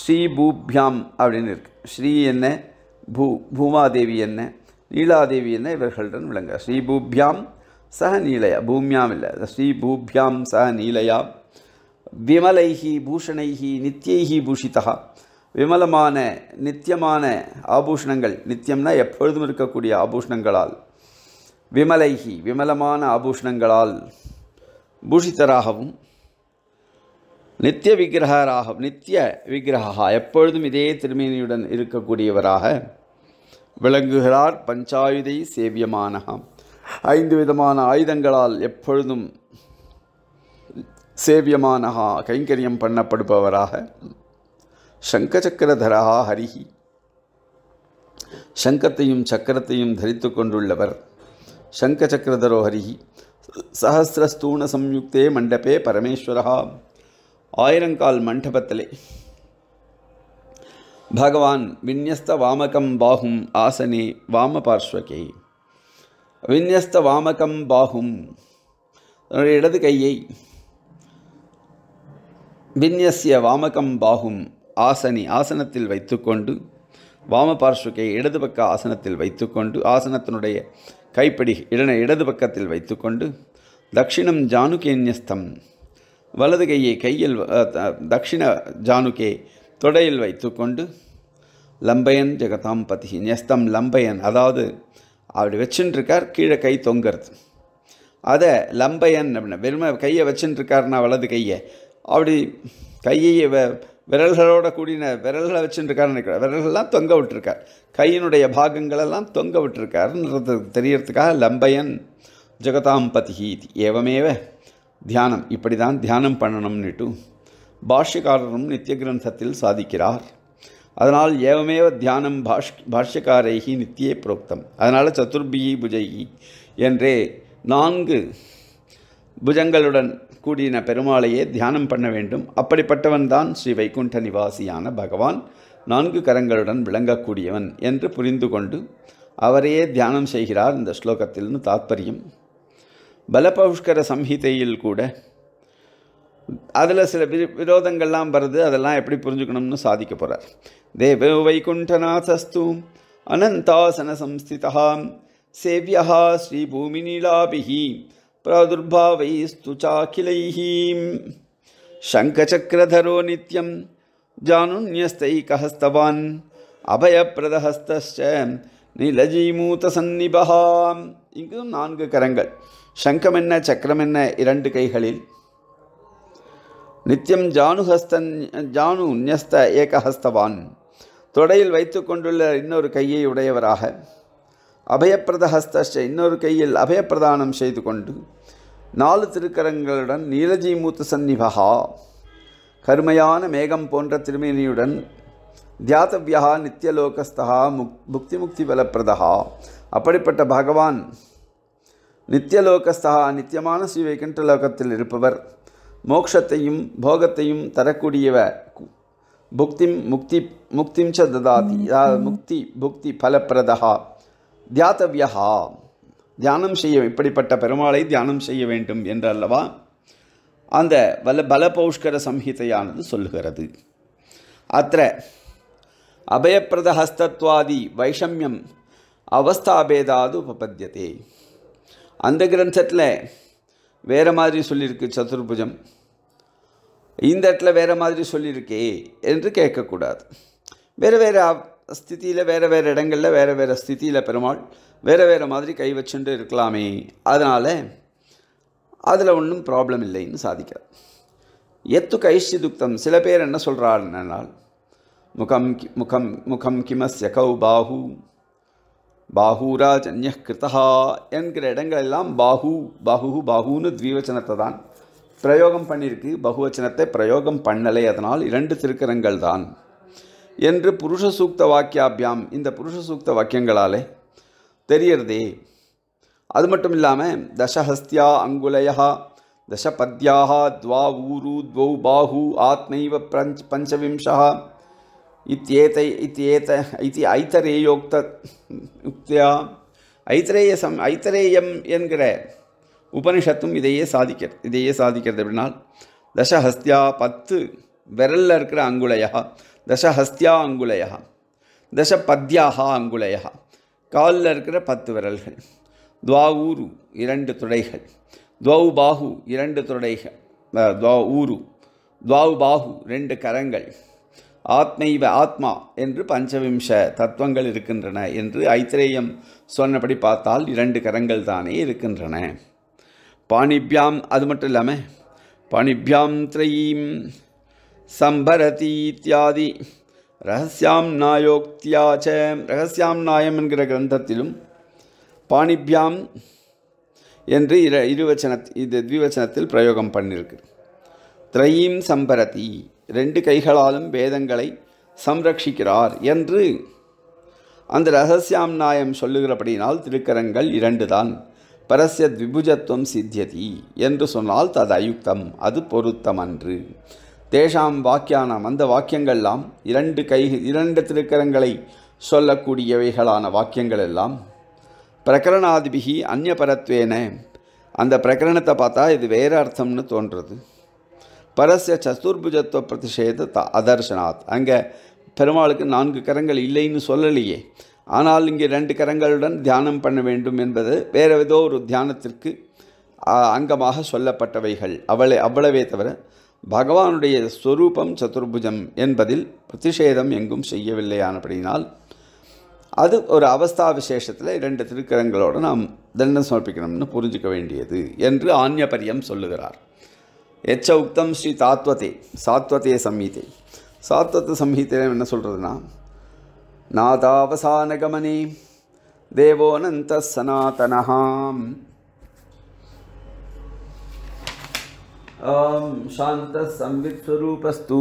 ஸ்ரீபூபியாம் அப்படின்னு இருக்கு ஸ்ரீ என்ன பூ பூமாதேவி என்ன நீலாதேவி என்ன இவர்களுடன் விளங்க ஸ்ரீபூபியாம் சக நீலையா பூமியாம் இல்லை ஸ்ரீபூபியாம் சக நீலையா விமலைகி பூஷணைகி நித்தியைகி பூஷிதா விமலமான நித்தியமான ஆபூஷணங்கள் நித்தியம்னா எப்பொழுதும் இருக்கக்கூடிய ஆபூஷணங்களால் விமலைகி விமலமான ஆபூஷணங்களால் பூஷிதராகவும் நித்திய விக்கிரகராக நித்திய விக்கிரகா எப்பொழுதும் இதே திருமேனியுடன் இருக்கக்கூடியவராக விளங்குகிறார் பஞ்சாயுதை சேவியமானகாம் ஐந்து விதமான ஆயுதங்களால் எப்பொழுதும் சேவியமானகா கைங்கரியம் பண்ணப்படுபவராக சங்கச்சக்கரதரா ஹரிஹி சங்கத்தையும் சக்கரத்தையும் தரித்து கொண்டுள்ளவர் சங்கச்சக்கரதரோ ஹரிஹி சஹசிரஸ்தூண சம்யுக்தே மண்டபே பரமேஸ்வரா ஆயிரங்கால் மண்டபத்திலே பகவான் விநியஸ்த வாமகம் பாகும் ஆசனே வாம பார்ஸ்வகே விநியஸ்த வாமகம் பாகும் தன்னுடைய இடது கையை விநியசிய வாமகம் பாகும் ஆசனி ஆசனத்தில் வைத்துக்கொண்டு வாம பார்ஷ்வகையை இடது பக்க ஆசனத்தில் வைத்துக்கொண்டு ஆசனத்தினுடைய கைப்பிடி இடனை இடது பக்கத்தில் வைத்துக்கொண்டு தக்ஷிணம் ஜானுகேன்யஸ்தம் வலது கையை கையில் தக்ஷிண ஜானுகே தொடையில் வைத்துக்கொண்டு லம்பையன் ஜெகதாம் பதி நியஸ்தம் லம்பையன் அதாவது அப்படி வச்சுட்டுருக்கார் கீழே கை தொங்கிறது அதை லம்பையன் அப்படின்னா வெறும கையை வச்சுட்டுருக்காருன்னா வலது கையை அப்படி கையை விரல்களோட கூடின விரல்களை வச்சுருக்காரு நினைக்கிறார் விரல்கள்லாம் தொங்க விட்டுருக்கார் கையினுடைய பாகங்களெல்லாம் தொங்க விட்டுருக்காருன்றது தெரியறதுக்காக லம்பயன் ஜெகதாம்பதி ஏவமேவ தியானம் இப்படி தான் தியானம் பண்ணணும்னுட்டு பாஷ்யக்காரரும் நித்திய கிரந்தத்தில் சாதிக்கிறார் அதனால் ஏவமேவ தியானம் பாஷ் பாஷ்யக்காரைகி நித்தியே புரோக்தம் அதனால் சதுர்பிகி புஜைகி என்றே நான்கு புஜங்களுடன் கூடின பெருமாளையே தியானம் பண்ண வேண்டும் அப்படிப்பட்டவன்தான் ஸ்ரீ வைகுண்ட நிவாசியான பகவான் நான்கு கரங்களுடன் விளங்கக்கூடியவன் என்று புரிந்து கொண்டு அவரையே தியானம் செய்கிறார் இந்த ஸ்லோகத்திலிருந்து தாத்பரியம் பலபவுஷ்கர சம்ஹிதையில் கூட அதில் சில வி விரோதங்கள்லாம் வருது அதெல்லாம் எப்படி புரிஞ்சுக்கணும்னு சாதிக்க போகிறார் தேவ வைகுண்டநாதஸ்து அனந்தாசன சம்ஸ்திதா சேவியா ஸ்ரீ பூமி प्रादुर्भावैस्तु चाखिलैः शङ्खचक्रधरो नित्यं जानुन्यस्तैकहस्तवान् நிலஜிமூத நிலஜீமூத்தசன்னிபகா இங்கும் நான்கு கரங்கள் சங்கம் என்ன சக்கரம் என்ன இரண்டு கைகளில் நித்தியம் ஜானுஹஸ்தன் ஜானு உன்யஸ்த ஏகஹஸ்தவான் தொடையில் வைத்து கொண்டுள்ள இன்னொரு கையை உடையவராக அபயப்பிரதஹஸ்தஷ இன்னொரு கையில் அபயப்பிரதானம் செய்து கொண்டு நாலு திருக்கரங்களுடன் மூத்த சன்னிபகா கருமையான மேகம் போன்ற திருமேனியுடன் தியாத்தவியா நித்தியலோகஸ்தகா முக் புக்தி முக்தி பலப்பிரதகா அப்படிப்பட்ட பகவான் நித்தியலோகஸ்தகா நித்தியமான ஸ்ரீ வைகுண்ட லோகத்தில் இருப்பவர் மோக்ஷத்தையும் போகத்தையும் தரக்கூடியவ புக்திம் முக்தி முக்திம் ச ததாதி முக்தி புக்தி பலப்பிரதகா தியாத்தவியகா தியானம் செய்ய இப்படிப்பட்ட பெருமாளை தியானம் செய்ய வேண்டும் என்றல்லவா அந்த வல பலபௌஷ்கர சம்ஹிதையானது சொல்லுகிறது அத்த அபயப்பிரத ஹஸ்தத்வாதி வைஷமியம் அவஸ்தாபேதாது உபபத்தியதே அந்த கிரந்தத்தில் வேறு மாதிரி சொல்லியிருக்கு சதுர்புஜம் இந்த இடத்துல வேறு மாதிரி சொல்லியிருக்கே என்று கேட்கக்கூடாது வேறு வேறு ஸ்திதியில் வேறு வேறு இடங்களில் வேறு வேறு ஸ்திதியில் பெருமாள் வேறு வேறு மாதிரி கை வச்சுட்டு இருக்கலாமே அதனால் அதில் ஒன்றும் ப்ராப்ளம் இல்லைன்னு சாதிக்கிறார் எத்து துக்தம் சில பேர் என்ன சொல்கிறாருன்னால் முகம் முகம் முகம் கிமஸ்ய கௌ பாஹு பாஹூராஜ் அந்ய கிருத்தா என்கிற இடங்களெல்லாம் பாஹு பாகு பாகுன்னு த்விவச்சனத்தை தான் பிரயோகம் பண்ணியிருக்கு பகுவச்சனத்தை பிரயோகம் பண்ணலை அதனால் இரண்டு திருக்கரங்கள் தான் என்று புருஷ சூக்த வாக்கியாபியாம் இந்த புருஷ சூக்த வாக்கியங்களாலே தெரியறதே அது மட்டும் இல்லாமல் தசஹஸ்தியா அங்குலயா தசபத்யாக துவா ஊரு துவௌ பாஹு ஆத்மைவ பஞ்ச் பஞ்சவிம்சா இத்தியேதை இத்தியேத இத்தி ஐத்தரேயோக்த உக்தியா ஐத்தரேய சம் ஐத்தரேயம் என்கிற உபனிஷத்தும் இதையே சாதிக்கிற இதையே சாதிக்கிறது அப்படின்னா தசஹஸ்தியா பத்து விரலில் இருக்கிற அங்குலையா தசஹஸ்தியா அங்குலயா தச பத்யாகா அங்குலையா காலில் இருக்கிற பத்து விரல்கள் துவா ஊரு இரண்டு துடைகள் துவவு பாகு இரண்டு துடைகள் துவா ஊரு துவாவு பாகு ரெண்டு கரங்கள் ஆத்மைவ ஆத்மா என்று பஞ்சவிம்ச தத்துவங்கள் இருக்கின்றன என்று ஐத்திரேயம் சொன்னபடி பார்த்தால் இரண்டு கரங்கள் தானே இருக்கின்றன பாணிபியாம் அது மட்டும் இல்லாமல் பாணிபியாம் திரையீம் சம்பரதி இத்தியாதி ரகசியாம் நாயோக்தியாச்ச ரகசியாம் நாயம் என்கிற கிரந்தத்திலும் பாணிபியாம் என்று இர இருவச்சன இது த்விவச்சனத்தில் பிரயோகம் பண்ணியிருக்கு திரையீம் சம்பரதி ரெண்டு கைகளாலும் வேதங்களை சம்ரட்சிக்கிறார் என்று அந்த ரகசியாம் நாயம் சொல்லுகிறபடியினால் திருக்கரங்கள் இரண்டு தான் பரஸ்ய த்விபுஜத்துவம் சித்தியதி என்று சொன்னால் தது அயுக்தம் அது பொருத்தமன்று தேஷாம் வாக்கியானாம் அந்த வாக்கியங்கள்லாம் இரண்டு கை இரண்டு திருக்கரங்களை சொல்லக்கூடியவைகளான வாக்கியங்கள் எல்லாம் பிரகரணாதிபிகி அந்நியபரத்வேன அந்த பிரகரணத்தை பார்த்தா இது வேறு அர்த்தம்னு தோன்றுறது பரஸ்ய சத்துர்புஜத்துவ பிரதிஷேத த அதர்ஷனாத் அங்கே பெருமாளுக்கு நான்கு கரங்கள் இல்லைன்னு சொல்லலையே ஆனால் இங்கே ரெண்டு கரங்களுடன் தியானம் பண்ண வேண்டும் என்பது வேறு ஏதோ ஒரு தியானத்திற்கு அங்கமாக சொல்லப்பட்டவைகள் அவளை அவ்வளவே தவிர பகவானுடைய ஸ்வரூபம் சதுர்புஜம் என்பதில் பிரதிஷேதம் எங்கும் செய்யவில்லையானபடினால் அது ஒரு அவஸ்தா விசேஷத்தில் இரண்டு திருக்கரங்களோடு நாம் தண்டம் சமர்ப்பிக்கணும்னு புரிஞ்சிக்க வேண்டியது என்று ஆன்யபரியம் சொல்லுகிறார் எச்ச உக்தம் ஸ்ரீ தாத்வதே சாத்வத்தே சம்ஹீதை சாத்வத்த சம்ஹீதையில் என்ன சொல்கிறதுனா நாதாவசானகமனே தேவோனந்த சனாதனஹாம் ॐ शान्तः संवित्स्वरूपस्तु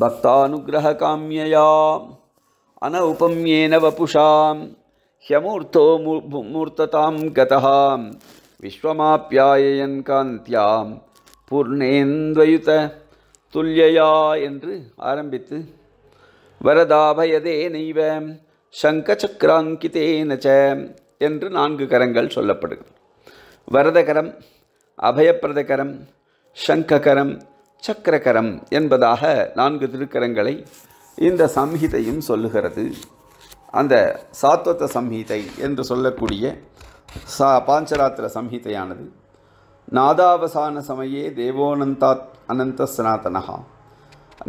भक्तानुग्रहकाम्यया अनौपम्येन वपुषां ह्यमूर्तो मूर्ततां गतः விஸ்வமாப்பியாயன் காந்தியாம் பூர்ணேந்திரயுத துல்யயா என்று ஆரம்பித்து வரதாபயதே நைவ சங்கச்சக்கராங்கிதேனச்ச என்று நான்கு கரங்கள் சொல்லப்படுகிறது வரதகரம் அபயப்பிரதகரம் சங்ககரம் சக்கரகரம் என்பதாக நான்கு திருக்கரங்களை இந்த சம்ஹிதையும் சொல்லுகிறது அந்த சாத்வத்த சம்ஹிதை என்று சொல்லக்கூடிய சா பாஞ்சராத்திர சம்ஹிதையானது நாதாவசான சமயே தேவோனந்தாத் அனந்த சனாதனகா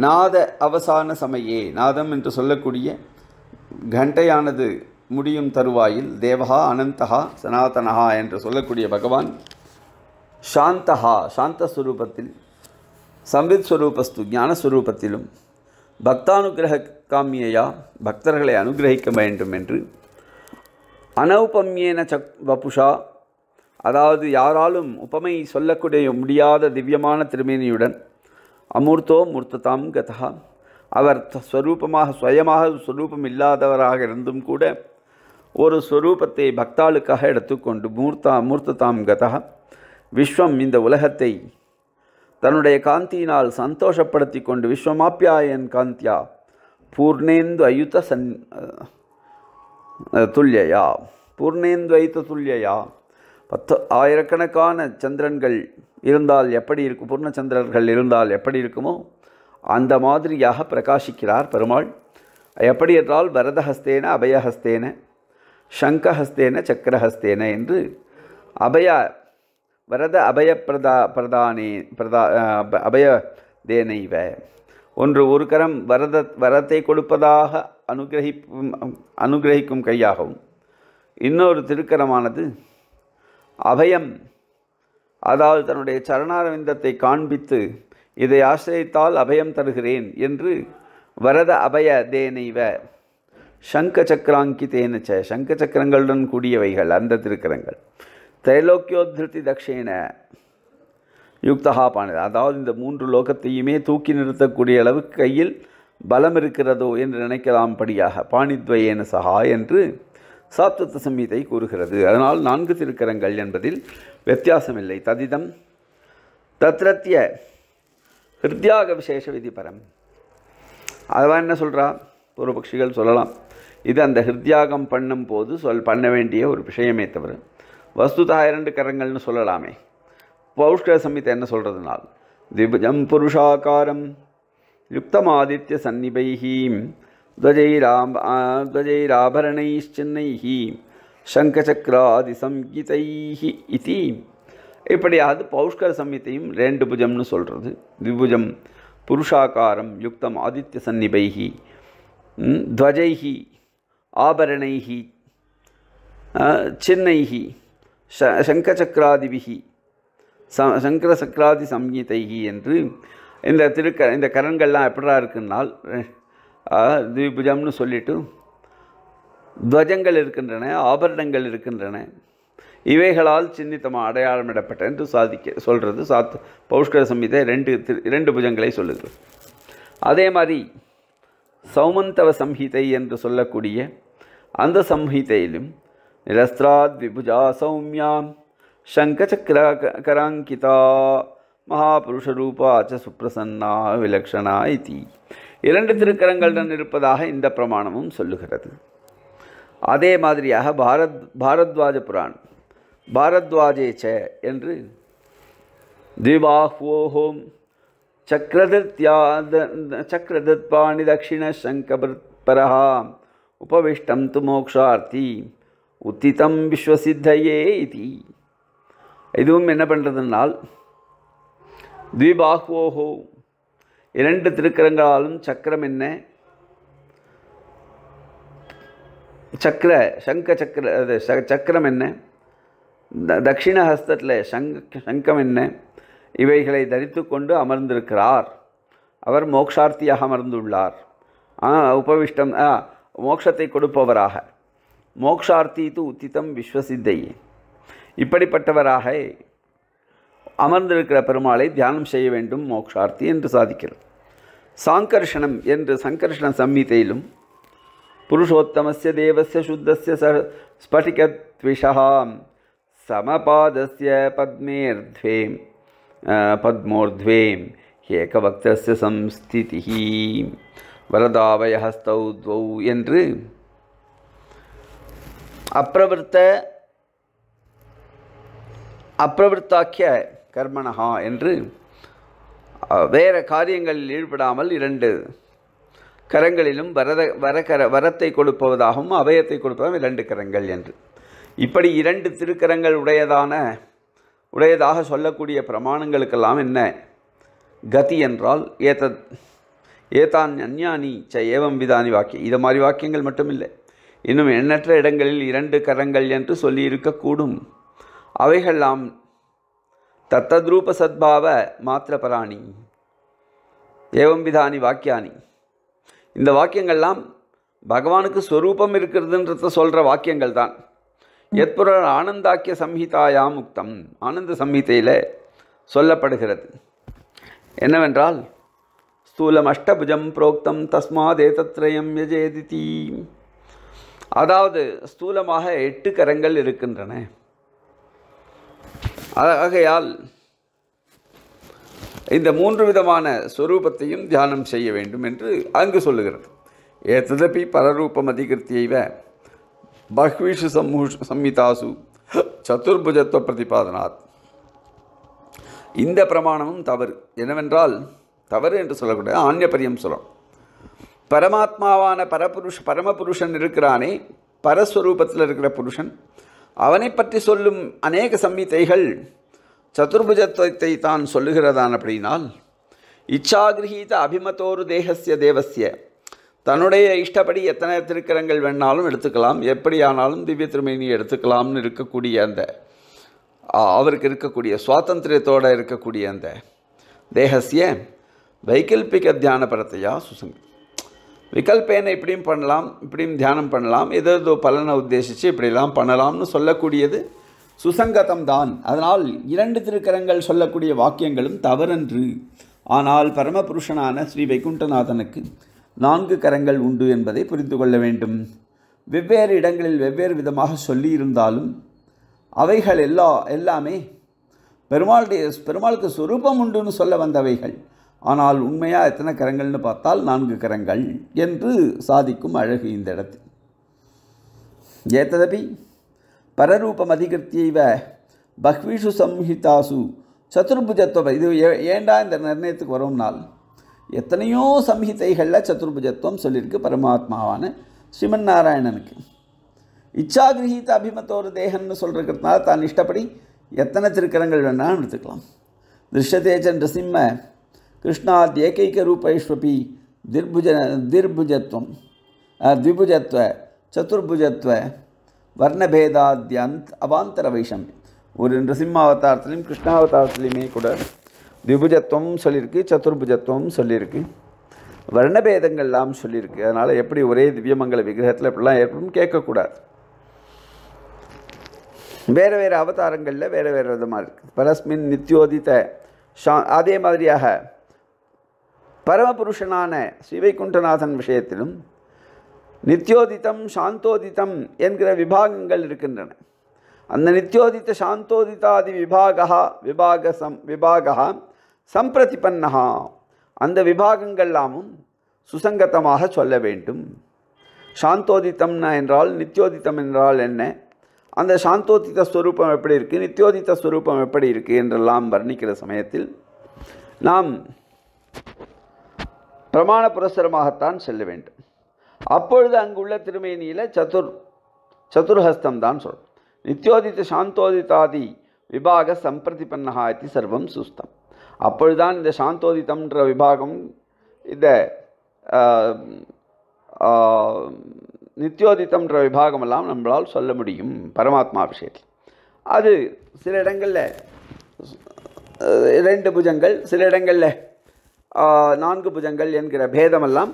நாத அவசான சமயே நாதம் என்று சொல்லக்கூடிய கண்டையானது முடியும் தருவாயில் தேவகா அனந்தகா சனாதனகா என்று சொல்லக்கூடிய பகவான் சாந்தஹா சாந்தஸ்வரூபத்தில் சம்வித் ஸ்வரூபஸ்து ஞானஸ்வரூபத்திலும் பக்தானுகிரக காமியையா பக்தர்களை அனுகிரகிக்க வேண்டும் என்று அனௌபம்யேன சக் வபுஷா அதாவது யாராலும் உபமை சொல்லக்கூடிய முடியாத திவ்யமான திருமேனியுடன் அமூர்த்தோ மூர்த்ததாம் கதா அவர் ஸ்வரூபமாக சுயமாக ஸ்வரூபம் இல்லாதவராக இருந்தும் கூட ஒரு ஸ்வரூபத்தை பக்தாளுக்காக எடுத்துக்கொண்டு மூர்த்தா மூர்த்ததாம் கதா விஸ்வம் இந்த உலகத்தை தன்னுடைய காந்தியினால் சந்தோஷப்படுத்தி கொண்டு விஸ்வமாப்பியாயன் காந்தியா பூர்ணேந்து அயுத சன் துல்லியா பூர்ணேந்து அயுத துல்லியா பத்து ஆயிரக்கணக்கான சந்திரன்கள் இருந்தால் எப்படி இருக்கும் பூர்ணச்சந்திரர்கள் இருந்தால் எப்படி இருக்குமோ அந்த மாதிரியாக பிரகாசிக்கிறார் பெருமாள் எப்படி என்றால் வரதஹஸ்தேன அபயஹஸ்தேன சங்கஹஸ்தேன சக்கரஹஸ்தேன என்று அபய வரத அபயப்பிரதா பிரதானே பிரதா அபய தேனைவ ஒன்று ஒரு கரம் வரத வரத்தை கொடுப்பதாக அனுகிரகிப்பும் அனுகிரகிக்கும் கையாகவும் இன்னொரு திருக்கரமானது அபயம் அதாவது தன்னுடைய சரணாரவிந்தத்தை காண்பித்து இதை ஆசிரியத்தால் அபயம் தருகிறேன் என்று வரத அபய தேனைவ சங்க சக்கராங்கி தேனச்ச சங்க சக்கரங்களுடன் கூடியவைகள் அந்த திருக்கரங்கள் திரைலோக்கியோதிருத்தி தக்ஷேன யுக்தகா பாணிதா அதாவது இந்த மூன்று லோகத்தையுமே தூக்கி நிறுத்தக்கூடிய அளவுக்கு கையில் பலம் இருக்கிறதோ என்று நினைக்கலாம் படியாக பாணித்வயேன சகா என்று சாப்தத்த சம்மீதை கூறுகிறது அதனால் நான்கு திருக்கரங்கள் என்பதில் வித்தியாசமில்லை ததிதம் தத்ரத்திய ஹிருத்யாக விசேஷ விதிபரம் அதெல்லாம் என்ன சொல்கிறா பூர்வபக்ஷிகள் சொல்லலாம் இது அந்த ஹிருத்யாகம் போது சொல் பண்ண வேண்டிய ஒரு விஷயமே தவிர வஸ்துதா இரண்டு கரங்கள்னு சொல்லலாமே பௌஷ்கர சம்ஹிதை என்ன சொல்கிறதுனால் திபுஜம் புருஷாக்காரம் யுக்தமாதித்ய சந்நிபைஹி துவஜைராம் துவஜைராபரணைச்சின்னைஹி சங்கச்சக்கராதிசம்கிதைஹி இதி இப்படி அது பௌஷ்கர சம்ஹித்தையும் ரெண்டு புஜம்னு சொல்கிறது திபுஜம் புருஷாக்காரம் யுக்தம் ஆதித்ய சந்நிபைஹி துவஜைஹி ஆபரணைஹி சின்னைஹி ஷ சங்கச்சக்கராதிபிகி ச சக்கராதி சம்ஹிதைகி என்று இந்த திருக்க இந்த கரன்கள்லாம் எப்படா இருக்குன்னால் திவிபுஜம்னு சொல்லிட்டு துவஜங்கள் இருக்கின்றன ஆபரணங்கள் இருக்கின்றன இவைகளால் சின்னித்தமாக அடையாளமிடப்பட்ட என்று சாதிக்க சொல்கிறது சாத் பௌஷ்கர சம்ஹிதை ரெண்டு ரெண்டு புஜங்களை சொல்லுது அதே மாதிரி சௌமந்தவ சம்ஹிதை என்று சொல்லக்கூடிய அந்த சம்ஹிதையிலும் निरस्त्राद्विभुजा सौम्यां शङ्खचक्राकराङ्किता மகாபுருஷரூபா அச்ச சுப்பிரசன்னா விலக்ஷணா இத்தி இரண்டு திருக்கரங்களுடன் இருப்பதாக இந்த பிரமாணமும் சொல்லுகிறது அதே மாதிரியாக பாரத் பாரத்வாஜ புராணம் பாரத்வாஜே ச என்று திவாஹோஹோம் சக்கரதித்யாத சக்கரதித்பாணி தட்சிண சங்கபரா உபவிஷ்டம் து மோக்ஷார்த்தி உத்திதம் விஸ்வசித்தையே இது இதுவும் என்ன பண்ணுறதுனால் தீபாஹ்வோஹோ இரண்டு திருக்கரங்களாலும் சக்கரம் என்ன சக்கர சங்க சக்கர அது சக்கரம் என்ன தட்சிண ஹஸ்தத்தில் சங்க சங்கம் என்ன இவைகளை தரித்து கொண்டு அமர்ந்திருக்கிறார் அவர் மோக்ஷார்த்தியாக அமர்ந்துள்ளார் உபவிஷ்டம் மோக்ஷத்தை கொடுப்பவராக மோக்ஷார்த்தி து உத்தித்தம் விஸ்வசித்தை இப்படிப்பட்டவராக அமர்ந்திருக்கிற பெருமாளை தியானம் செய்ய வேண்டும் மோக்ஷார்த்தி என்று சாதிக்கிறது சாங்கர்ஷணம் என்று சங்கர்ஷண சம்மிதையிலும் புருஷோத்தமஸ்ய தேவசிய சுத்தசிய ச ஸ்பட்டிகத்விஷா சமபாதஸ்ய பத்மேர்த்வேம் பத்மோர்த்வேம் ஏகபக்தசிய சம்ஸ்திதி வரதாவயஹஸ்தௌ என்று அப்பிரவருத்த அப்பிரவருத்தாக்கிய கர்மனகா என்று வேறு காரியங்களில் ஈடுபடாமல் இரண்டு கரங்களிலும் வரத வரக்கர வரத்தை கொடுப்பதாகவும் அபயத்தை கொடுப்பதாகவும் இரண்டு கரங்கள் என்று இப்படி இரண்டு திருக்கரங்கள் உடையதான உடையதாக சொல்லக்கூடிய பிரமாணங்களுக்கெல்லாம் என்ன கதி என்றால் ஏத்த ஏதான் அஞ்ஞானி ச ஏவம் விதானி வாக்கியம் இதை மாதிரி வாக்கியங்கள் மட்டும் இல்லை இன்னும் எண்ணற்ற இடங்களில் இரண்டு கரங்கள் என்று சொல்லியிருக்கக்கூடும் அவைகளாம் தத்தத்ரூப சத்பாவ மாத்திரபராணி ஏவம்பிதானி வாக்கியானி இந்த வாக்கியங்கள்லாம் பகவானுக்கு ஸ்வரூபம் இருக்கிறதுன்றத சொல்கிற வாக்கியங்கள் தான் எத்புர ஆனந்தாக்கிய சம்ஹிதாயாம் உக்தம் ஆனந்த சம்ஹிதையில் சொல்லப்படுகிறது என்னவென்றால் ஸ்தூலம் அஷ்டபுஜம் புரோக்தம் தஸ்மாதே தத்ரயம் யஜேதி அதாவது ஸ்தூலமாக எட்டு கரங்கள் இருக்கின்றன ஆகையால் இந்த மூன்று விதமான ஸ்வரூபத்தையும் தியானம் செய்ய வேண்டும் என்று அங்கு சொல்லுகிறது ஏத்ததப்பி பரரூபம் அதிகிருத்தியைவ பஹ்விஷு சம்மூஷ் சம்மிதாசு சதுர்புஜத்துவ பிரதிபாதனாத் இந்த பிரமாணமும் தவறு என்னவென்றால் தவறு என்று சொல்லக்கூடிய ஆன்யபரியம் சொல்லணும் பரமாத்மாவான பரபுருஷ பரமபுருஷன் இருக்கிறானே பரஸ்வரூபத்தில் இருக்கிற புருஷன் அவனை பற்றி சொல்லும் அநேக சம்மிதைகள் சதுர்புஜத்துவத்தை தான் சொல்லுகிறதான் அப்படின்னால் இச்சாகிரகீத அபிமத்தோரு தேகசிய தேவசிய தன்னுடைய இஷ்டப்படி எத்தனை திருக்கரங்கள் வேணாலும் எடுத்துக்கலாம் எப்படியானாலும் திவ்ய திருமணி எடுத்துக்கலாம்னு இருக்கக்கூடிய அந்த அவருக்கு இருக்கக்கூடிய சுவாதந்திரத்தோடு இருக்கக்கூடிய அந்த தேகசிய வைகல்பிக தியான பரத்தையா சுசங்கி விகல்பேன இப்படியும் பண்ணலாம் இப்படியும் தியானம் பண்ணலாம் ஏதோ பலனை உத்தேசித்து இப்படிலாம் பண்ணலாம்னு சொல்லக்கூடியது சுசங்கதம் தான் அதனால் இரண்டு திருக்கரங்கள் சொல்லக்கூடிய வாக்கியங்களும் தவறன்று ஆனால் பரமபுருஷனான ஸ்ரீ வைகுண்டநாதனுக்கு நான்கு கரங்கள் உண்டு என்பதை புரிந்து கொள்ள வேண்டும் வெவ்வேறு இடங்களில் வெவ்வேறு விதமாக சொல்லியிருந்தாலும் அவைகள் எல்லா எல்லாமே பெருமாளுடைய பெருமாளுக்கு சொரூபம் உண்டுன்னு சொல்ல வந்தவைகள் ஆனால் உண்மையாக எத்தனை கரங்கள்னு பார்த்தால் நான்கு கரங்கள் என்று சாதிக்கும் அழகு இந்த இடத்தில் ஏத்ததபி பரரூபம் அதிகிருத்தியவ பஹ்விஷு சம்ஹிதாசு சதுர்புஜத்துவம் இது ஏண்டா இந்த நிர்ணயத்துக்கு வரும்னால் எத்தனையோ சம்ஹிதைகளில் சதுர்புஜத்துவம் சொல்லியிருக்கு பரமாத்மாவான ஸ்ரீமன் நாராயணனுக்கு இச்சா கிரகித்த அபிமத்தோர் தேகன்னு சொல்கிறதுனால தான் இஷ்டப்படி எத்தனை திருக்கரங்கள் வேணாலும் எடுத்துக்கலாம் திருஷ்டதேஜன் நரசிம்ம கிருஷ்ணாத் ஏகைக ரூபைஷ்வபி திர்புஜ திர்புஜத்துவம் த்விபுஜத்துவ சதுர்புஜத்துவ வர்ணபேதாத்யந்த் அவாந்தர வைஷம் ஒரு இன்று அவதாரத்துலேயும் கிருஷ்ணாவதாரத்துலேயுமே கூட திபுஜத்துவம் சொல்லியிருக்கு சதுர்புஜத்துவம் சொல்லியிருக்கு வர்ணபேதங்கள்லாம் சொல்லியிருக்கு அதனால் எப்படி ஒரே திவ்யமங்கல விக்கிரகத்தில் இப்படிலாம் ஏற்படும் கேட்கக்கூடாது வேறு வேறு அவதாரங்களில் வேறு வேறு விதமாக இருக்குது பரஸ்மின் நித்தியோதித்த ஷா அதே மாதிரியாக பரமபுருஷனான ஸ்ரீவைகுண்டநாதன் விஷயத்திலும் நித்யோதித்தம் சாந்தோதித்தம் என்கிற விபாகங்கள் இருக்கின்றன அந்த நித்யோதித்த சாந்தோதித்தாதி விபாகா விபாக சம் விபாகா சம்பிரதிபன்னகா அந்த விபாகங்கள்லாமும் சுசங்கத்தமாக சொல்ல வேண்டும் சாந்தோதித்தம்னா என்றால் நித்யோதித்தம் என்றால் என்ன அந்த சாந்தோதித்த ஸ்வரூபம் எப்படி இருக்குது நித்யோதித்த ஸ்வரூபம் எப்படி இருக்குது என்றெல்லாம் வர்ணிக்கிற சமயத்தில் நாம் பிரமாண புரஸ்தரமாகத்தான் செல்ல வேண்டும் அப்பொழுது அங்குள்ள திருமேனியில் சதுர் சதுர்ஹஸ்தம் தான் சொல்லும் நித்யோதித்த சாந்தோதிதாதி விபாக பண்ணஹா இது சர்வம் சுஸ்தம் அப்பொழுதுதான் இந்த சாந்தோதித்தம்ன்ற விபாகம் இந்த நித்யோதித்தம்ன்ற விபாகமெல்லாம் நம்மளால் சொல்ல முடியும் பரமாத்மா விஷயத்தில் அது சில இடங்களில் ரெண்டு புஜங்கள் சில இடங்களில் நான்கு புஜங்கள் என்கிற பேதமெல்லாம்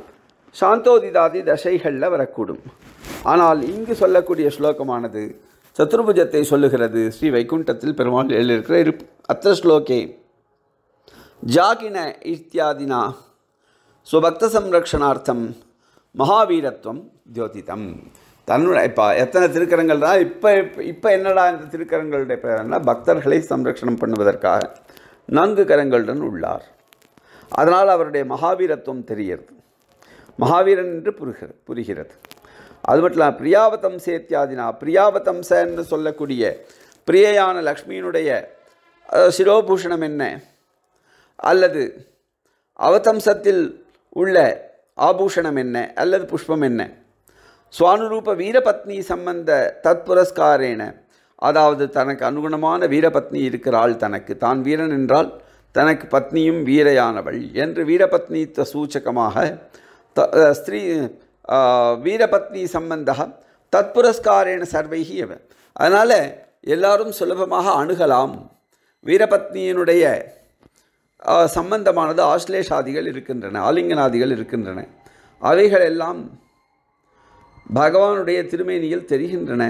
சாந்தோதிதாதி தசைகளில் வரக்கூடும் ஆனால் இங்கு சொல்லக்கூடிய ஸ்லோகமானது சத்ருபுஜத்தை சொல்லுகிறது ஸ்ரீ வைகுண்டத்தில் பெருமாள் எழுதியிருக்கிற இரு அத்த ஸ்லோகே ஜாகின இத்தியாதினா சுபக்த சம்ரக்ஷணார்த்தம் மகாவீரத்துவம் ஜோதிதம் தன்னுடைய இப்போ எத்தனை திருக்கரங்கள் தான் இப்போ இப்போ என்னடா இந்த திருக்கரங்களுடைய பேரன்னா பக்தர்களை சம்ரக்ஷணம் பண்ணுவதற்காக நான்கு கரங்களுடன் உள்ளார் அதனால் அவருடைய மகாவீரத்துவம் தெரிகிறது மகாவீரன் என்று புரிகிறது புரிகிறது அது மட்டும் இல்லாமல் பிரியாவதம் சேத்தியாதினா பிரியாவதம் ச என்று சொல்லக்கூடிய பிரியையான லக்ஷ்மியினுடைய சிரோபூஷணம் என்ன அல்லது அவதம்சத்தில் உள்ள ஆபூஷணம் என்ன அல்லது புஷ்பம் என்ன சுவானுரூப வீரபத்னி சம்பந்த தத்புரஸ்காரேன அதாவது தனக்கு அனுகுணமான வீரபத்னி இருக்கிறாள் தனக்கு தான் வீரன் என்றால் தனக்கு பத்னியும் வீரையானவள் என்று வீரபத்னித்த சூச்சகமாக த ஸ்திரீ வீரபத்னி சம்பந்தா தத்புரஸ்காரேன சர்வைகி அவன் அதனால் எல்லாரும் சுலபமாக அணுகலாம் வீரபத்னியினுடைய சம்பந்தமானது ஆஸ்லேஷாதிகள் இருக்கின்றன ஆலிங்கனாதிகள் இருக்கின்றன அவைகளெல்லாம் பகவானுடைய திருமேனியில் தெரிகின்றன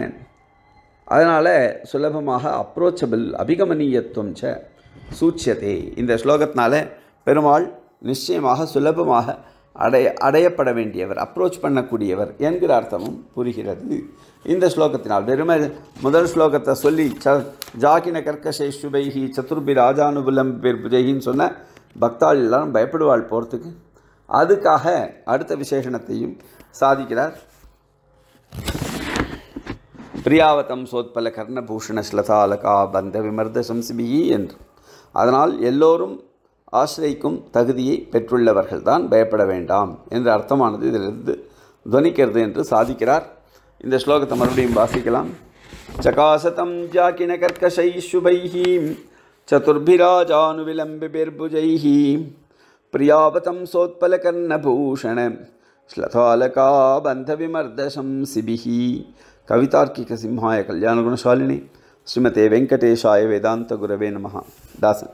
அதனால் சுலபமாக அப்ரோச்சபிள் அபிகமனீயத்துவம் ச சூட்சியதே இந்த ஸ்லோகத்தினால பெருமாள் நிச்சயமாக சுலபமாக அடைய அடையப்பட வேண்டியவர் அப்ரோச் பண்ணக்கூடியவர் என்கிற அர்த்தமும் புரிகிறது இந்த ஸ்லோகத்தினால் வெறுமை முதல் ஸ்லோகத்தை சொல்லி ச ஜாகின கர்க்கசை சுபைஹி சத்ருபி ராஜானுபுலம் பேர் புஜைகின்னு சொன்ன பக்தாள் எல்லாரும் பயப்படுவாள் போகிறதுக்கு அதுக்காக அடுத்த விசேஷணத்தையும் சாதிக்கிறார் பிரியாவதம் சோத்பல கர்ணபூஷண ஸ்லதாலகா பந்த விமர்த சம்சிபிகி என்று அதனால் எல்லோரும் ஆசிரியக்கும் தகுதியை பெற்றுள்ளவர்கள்தான் பயப்பட வேண்டாம் என்ற அர்த்தமானது இதிலிருந்து துவனிக்கிறது என்று சாதிக்கிறார் இந்த ஸ்லோகத்தை மறுபடியும் வாசிக்கலாம் சகாசதம் ஜாக்கின கர்க்கஷை சுபைஹி चतुर्भिराजानुविलम्बिभिर्भुजैः விமர்தசம் சிபிஹி கவிதார்க்கிக சிம்ஹாய கல்யாண குணசாலினி ශ්‍රීමතේ වෙංකටේශාය වේදාන්ත ගුරවේ නමහ දාසන්